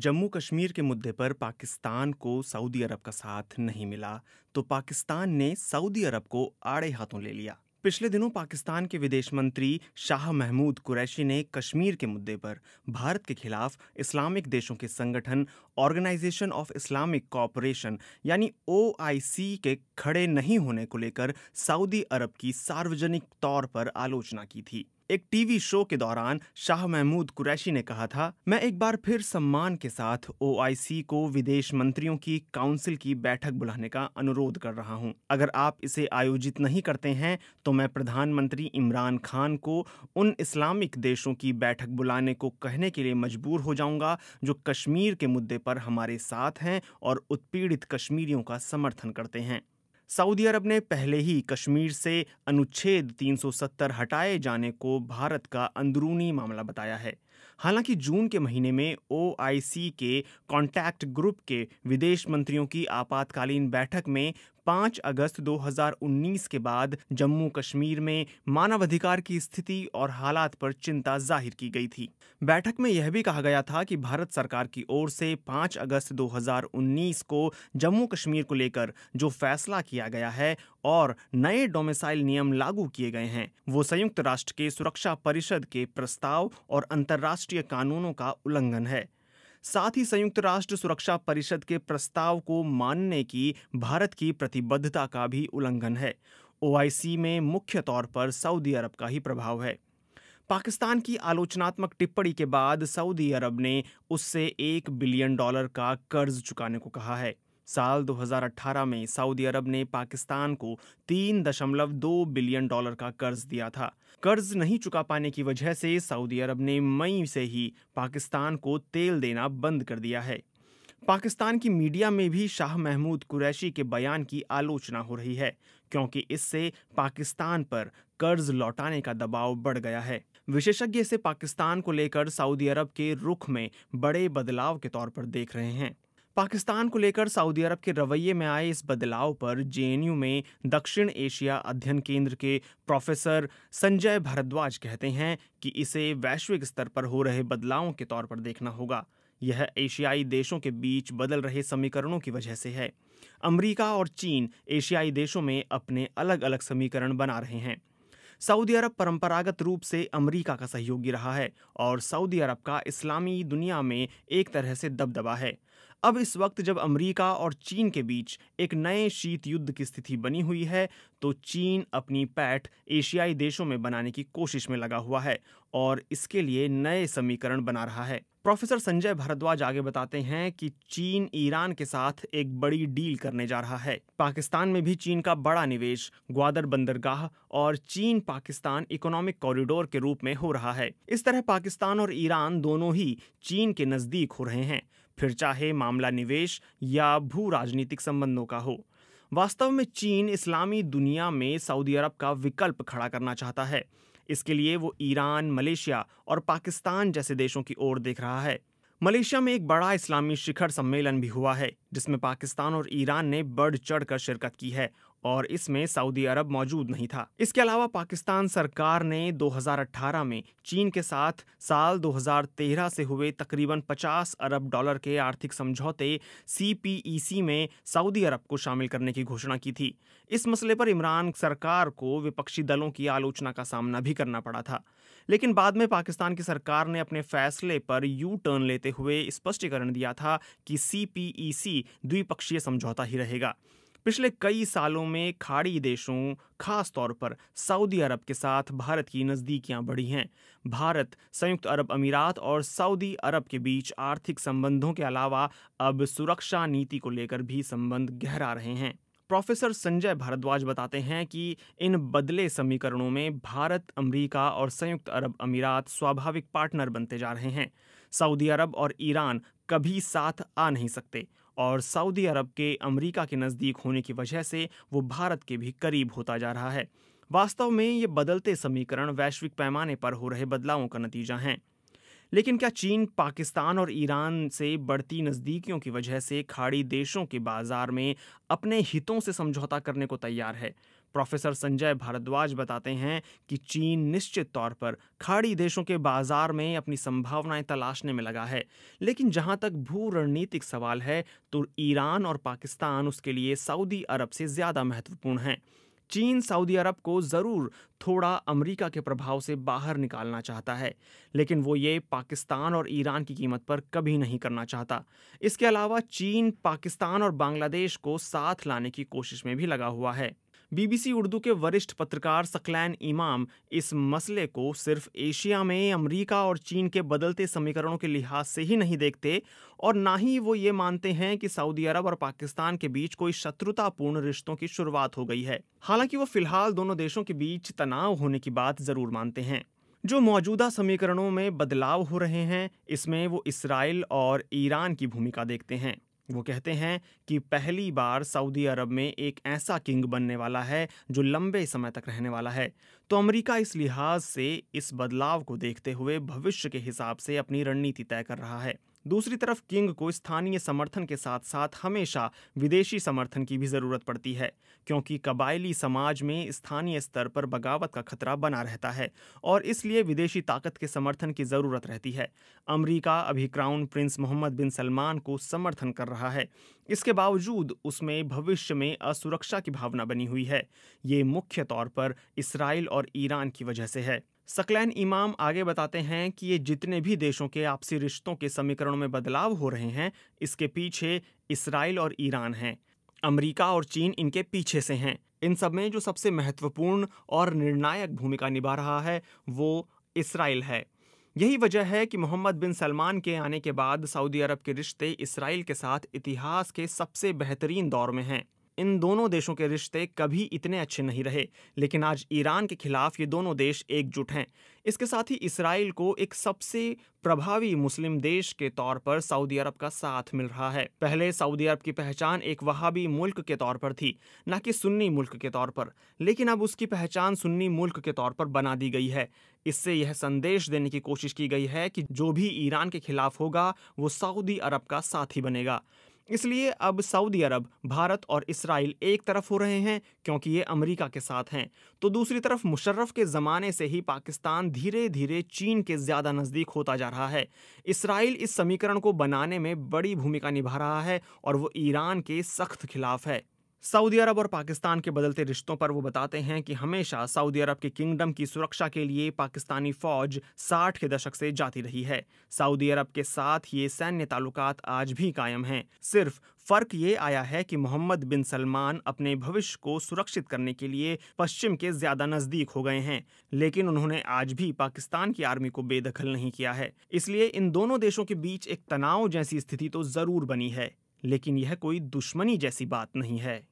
जम्मू कश्मीर के मुद्दे पर पाकिस्तान को सऊदी अरब का साथ नहीं मिला तो पाकिस्तान ने सऊदी अरब को आड़े हाथों ले लिया पिछले दिनों पाकिस्तान के विदेश मंत्री शाह महमूद कुरैशी ने कश्मीर के मुद्दे पर भारत के खिलाफ इस्लामिक देशों के संगठन ऑर्गेनाइजेशन ऑफ इस्लामिक कॉपरेशन यानी ओआईसी के खड़े नहीं होने को लेकर सऊदी अरब की सार्वजनिक तौर पर आलोचना की थी एक टीवी शो के दौरान शाह महमूद कुरैशी ने कहा था मैं एक बार फिर सम्मान के साथ ओआईसी को विदेश मंत्रियों की काउंसिल की बैठक बुलाने का अनुरोध कर रहा हूं। अगर आप इसे आयोजित नहीं करते हैं तो मैं प्रधानमंत्री इमरान खान को उन इस्लामिक देशों की बैठक बुलाने को कहने के लिए मजबूर हो जाऊंगा जो कश्मीर के मुद्दे पर हमारे साथ हैं और उत्पीड़ित कश्मीरियों का समर्थन करते हैं सऊदी अरब ने पहले ही कश्मीर से अनुच्छेद 370 हटाए जाने को भारत का अंदरूनी मामला बताया है हालांकि जून के महीने में ओआईसी के कॉन्टैक्ट ग्रुप के विदेश मंत्रियों की आपातकालीन बैठक में पाँच अगस्त 2019 के बाद जम्मू कश्मीर में मानवाधिकार की स्थिति और हालात पर चिंता जाहिर की गई थी बैठक में यह भी कहा गया था कि भारत सरकार की ओर से 5 अगस्त 2019 को जम्मू कश्मीर को लेकर जो फैसला किया गया है और नए डोमिसाइल नियम लागू किए गए हैं वो संयुक्त राष्ट्र के सुरक्षा परिषद के प्रस्ताव और अंतर्राष्ट्रीय कानूनों का उल्लंघन है साथ ही संयुक्त राष्ट्र सुरक्षा परिषद के प्रस्ताव को मानने की भारत की प्रतिबद्धता का भी उल्लंघन है ओआईसी में मुख्य तौर पर सऊदी अरब का ही प्रभाव है पाकिस्तान की आलोचनात्मक टिप्पणी के बाद सऊदी अरब ने उससे एक बिलियन डॉलर का कर्ज चुकाने को कहा है साल 2018 में सऊदी अरब ने पाकिस्तान को तीन दशमलव दो बिलियन डॉलर का कर्ज दिया था कर्ज नहीं चुका पाने की वजह से सऊदी अरब ने मई से ही पाकिस्तान को तेल देना बंद कर दिया है पाकिस्तान की मीडिया में भी शाह महमूद कुरैशी के बयान की आलोचना हो रही है क्योंकि इससे पाकिस्तान पर कर्ज लौटाने का दबाव बढ़ गया है विशेषज्ञ इसे पाकिस्तान को लेकर सऊदी अरब के रुख में बड़े बदलाव के तौर पर देख रहे हैं पाकिस्तान को लेकर सऊदी अरब के रवैये में आए इस बदलाव पर जेएनयू में दक्षिण एशिया अध्ययन केंद्र के प्रोफेसर संजय भारद्वाज कहते हैं कि इसे वैश्विक स्तर पर हो रहे बदलावों के तौर पर देखना होगा यह एशियाई देशों के बीच बदल रहे समीकरणों की वजह से है अमेरिका और चीन एशियाई देशों में अपने अलग अलग समीकरण बना रहे हैं सऊदी अरब परंपरागत रूप से अमेरिका का सहयोगी रहा है और सऊदी अरब का इस्लामी दुनिया में एक तरह से दबदबा है अब इस वक्त जब अमेरिका और चीन के बीच एक नए शीत युद्ध की स्थिति बनी हुई है तो चीन अपनी पैठ एशियाई देशों में बनाने की कोशिश में लगा हुआ है और इसके लिए नए समीकरण बना रहा है प्रोफेसर संजय भारद्वाज आगे बताते हैं कि चीन ईरान के साथ एक बड़ी डील करने जा रहा है पाकिस्तान में भी चीन का बड़ा निवेश ग्वादर बंदरगाह और चीन पाकिस्तान इकोनॉमिक कॉरिडोर के रूप में हो रहा है इस तरह पाकिस्तान और ईरान दोनों ही चीन के नजदीक हो रहे हैं फिर चाहे मामला निवेश या भू राजनीतिक संबंधों का हो वास्तव में चीन इस्लामी दुनिया में सऊदी अरब का विकल्प खड़ा करना चाहता है इसके लिए वो ईरान मलेशिया और पाकिस्तान जैसे देशों की ओर देख रहा है मलेशिया में एक बड़ा इस्लामी शिखर सम्मेलन भी हुआ है जिसमें पाकिस्तान और ईरान ने बढ़ चढ़ कर शिरकत की है और इसमें सऊदी अरब मौजूद नहीं था इसके अलावा पाकिस्तान सरकार ने 2018 में चीन के साथ साल 2013 से हुए तकरीबन 50 अरब डॉलर के आर्थिक समझौते सी e में सऊदी अरब को शामिल करने की घोषणा की थी इस मसले पर इमरान सरकार को विपक्षी दलों की आलोचना का सामना भी करना पड़ा था लेकिन बाद में पाकिस्तान की सरकार ने अपने फैसले पर यू टर्न लेते हुए स्पष्टीकरण दिया था कि सीपीईसी द्विपक्षीय समझौता ही रहेगा पिछले कई सालों में खाड़ी देशों खास तौर पर सऊदी अरब के साथ भारत की नज़दीकियां बढ़ी हैं भारत संयुक्त अरब अमीरात और सऊदी अरब के बीच आर्थिक संबंधों के अलावा अब सुरक्षा नीति को लेकर भी संबंध गहरा रहे हैं प्रोफेसर संजय भारद्वाज बताते हैं कि इन बदले समीकरणों में भारत अमेरिका और संयुक्त अरब अमीरात स्वाभाविक पार्टनर बनते जा रहे हैं सऊदी अरब और ईरान कभी साथ आ नहीं सकते और सऊदी अरब के अमेरिका के नज़दीक होने की वजह से वो भारत के भी करीब होता जा रहा है वास्तव में ये बदलते समीकरण वैश्विक पैमाने पर हो रहे बदलावों का नतीजा हैं लेकिन क्या चीन पाकिस्तान और ईरान से बढ़ती नज़दीकियों की वजह से खाड़ी देशों के बाजार में अपने हितों से समझौता करने को तैयार है प्रोफेसर संजय भारद्वाज बताते हैं कि चीन निश्चित तौर पर खाड़ी देशों के बाजार में अपनी संभावनाएं तलाशने में लगा है लेकिन जहां तक भू रणनीतिक सवाल है तो ईरान और पाकिस्तान उसके लिए सऊदी अरब से ज़्यादा महत्वपूर्ण हैं चीन सऊदी अरब को ज़रूर थोड़ा अमेरिका के प्रभाव से बाहर निकालना चाहता है लेकिन वो ये पाकिस्तान और ईरान की कीमत पर कभी नहीं करना चाहता इसके अलावा चीन पाकिस्तान और बांग्लादेश को साथ लाने की कोशिश में भी लगा हुआ है बीबीसी उर्दू के वरिष्ठ पत्रकार सकलैन इमाम इस मसले को सिर्फ एशिया में अमेरिका और चीन के बदलते समीकरणों के लिहाज से ही नहीं देखते और ना ही वो ये मानते हैं कि सऊदी अरब और पाकिस्तान के बीच कोई शत्रुतापूर्ण रिश्तों की शुरुआत हो गई है हालांकि वो फिलहाल दोनों देशों के बीच तनाव होने की बात जरूर मानते हैं जो मौजूदा समीकरणों में बदलाव हो रहे हैं इसमें वो इसराइल और ईरान की भूमिका देखते हैं वो कहते हैं कि पहली बार सऊदी अरब में एक ऐसा किंग बनने वाला है जो लंबे समय तक रहने वाला है तो अमेरिका इस लिहाज से इस बदलाव को देखते हुए भविष्य के हिसाब से अपनी रणनीति तय कर रहा है दूसरी तरफ किंग को स्थानीय समर्थन के साथ साथ हमेशा विदेशी समर्थन की भी जरूरत पड़ती है क्योंकि कबायली समाज में स्थानीय स्तर पर बगावत का खतरा बना रहता है और इसलिए विदेशी ताकत के समर्थन की जरूरत रहती है अमरीका अभी crown prince Mohammed bin Salman को समर्थन कर रहा है इसके बावजूद उसमें भविष्य में असुरक्षा की भावना बनी हुई है ये मुख्य तौर पर इसराइल और ईरान की वजह से है सकलैन इमाम आगे बताते हैं कि ये जितने भी देशों के आपसी रिश्तों के समीकरणों में बदलाव हो रहे हैं इसके पीछे इसराइल और ईरान हैं अमेरिका और चीन इनके पीछे से हैं इन सब में जो सबसे महत्वपूर्ण और निर्णायक भूमिका निभा रहा है वो इसराइल है यही वजह है कि मोहम्मद बिन सलमान के आने के बाद सऊदी अरब के रिश्ते इसराइल के साथ इतिहास के सबसे बेहतरीन दौर में हैं इन दोनों देशों के रिश्ते कभी इतने अच्छे नहीं रहे लेकिन आज ईरान के खिलाफ ये दोनों देश एकजुट हैं इसके साथ ही इसराइल को एक सबसे प्रभावी मुस्लिम देश के तौर पर सऊदी अरब का साथ मिल रहा है पहले सऊदी अरब की पहचान एक वहाबी मुल्क के तौर पर थी न कि सुन्नी मुल्क के तौर पर लेकिन अब उसकी पहचान सुन्नी मुल्क के तौर पर बना दी गई है इससे यह संदेश देने की कोशिश की गई है कि जो भी ईरान के खिलाफ होगा वो सऊदी अरब का ही बनेगा इसलिए अब सऊदी अरब भारत और इसराइल एक तरफ हो रहे हैं क्योंकि ये अमेरिका के साथ हैं तो दूसरी तरफ मुशर्रफ के ज़माने से ही पाकिस्तान धीरे धीरे चीन के ज़्यादा नज़दीक होता जा रहा है इसराइल इस समीकरण को बनाने में बड़ी भूमिका निभा रहा है और वो ईरान के सख्त खिलाफ है सऊदी अरब और पाकिस्तान के बदलते रिश्तों पर वो बताते हैं कि हमेशा सऊदी अरब के किंगडम की सुरक्षा के लिए पाकिस्तानी फौज 60 के दशक से जाती रही है सऊदी अरब के साथ ये सैन्य ताल्लुकात आज भी कायम हैं सिर्फ फर्क ये आया है कि मोहम्मद बिन सलमान अपने भविष्य को सुरक्षित करने के लिए पश्चिम के ज्यादा नजदीक हो गए हैं लेकिन उन्होंने आज भी पाकिस्तान की आर्मी को बेदखल नहीं किया है इसलिए इन दोनों देशों के बीच एक तनाव जैसी स्थिति तो जरूर बनी है लेकिन यह कोई दुश्मनी जैसी बात नहीं है